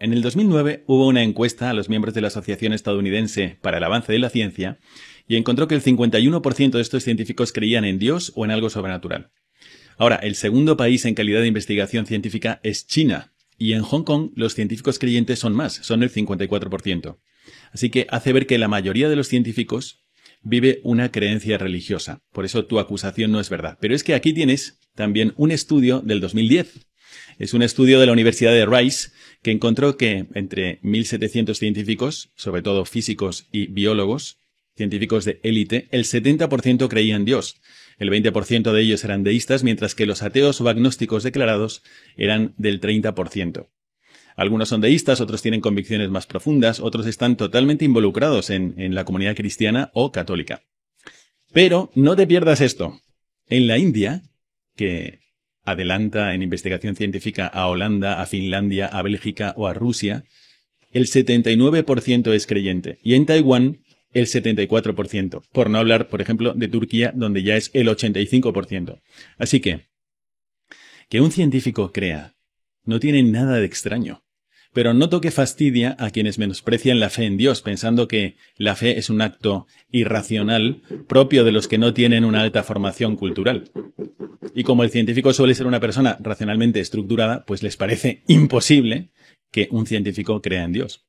En el 2009 hubo una encuesta a los miembros de la Asociación Estadounidense para el Avance de la Ciencia y encontró que el 51% de estos científicos creían en Dios o en algo sobrenatural. Ahora, el segundo país en calidad de investigación científica es China, y en Hong Kong los científicos creyentes son más, son el 54%. Así que hace ver que la mayoría de los científicos vive una creencia religiosa. Por eso tu acusación no es verdad. Pero es que aquí tienes también un estudio del 2010 es un estudio de la Universidad de Rice que encontró que entre 1.700 científicos, sobre todo físicos y biólogos, científicos de élite, el 70% creían en Dios. El 20% de ellos eran deístas, mientras que los ateos o agnósticos declarados eran del 30%. Algunos son deístas, otros tienen convicciones más profundas, otros están totalmente involucrados en la comunidad cristiana o católica. Pero no te pierdas esto. En la India, que adelanta en investigación científica a Holanda, a Finlandia, a Bélgica o a Rusia, el 79% es creyente. Y en Taiwán, el 74%. Por no hablar, por ejemplo, de Turquía, donde ya es el 85%. Así que, que un científico crea no tiene nada de extraño. Pero noto que fastidia a quienes menosprecian la fe en Dios, pensando que la fe es un acto irracional propio de los que no tienen una alta formación cultural. Y como el científico suele ser una persona racionalmente estructurada, pues les parece imposible que un científico crea en Dios.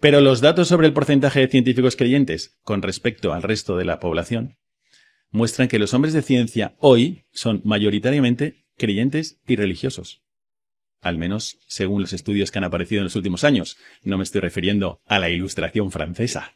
Pero los datos sobre el porcentaje de científicos creyentes con respecto al resto de la población muestran que los hombres de ciencia hoy son mayoritariamente creyentes y religiosos. Al menos según los estudios que han aparecido en los últimos años. No me estoy refiriendo a la ilustración francesa.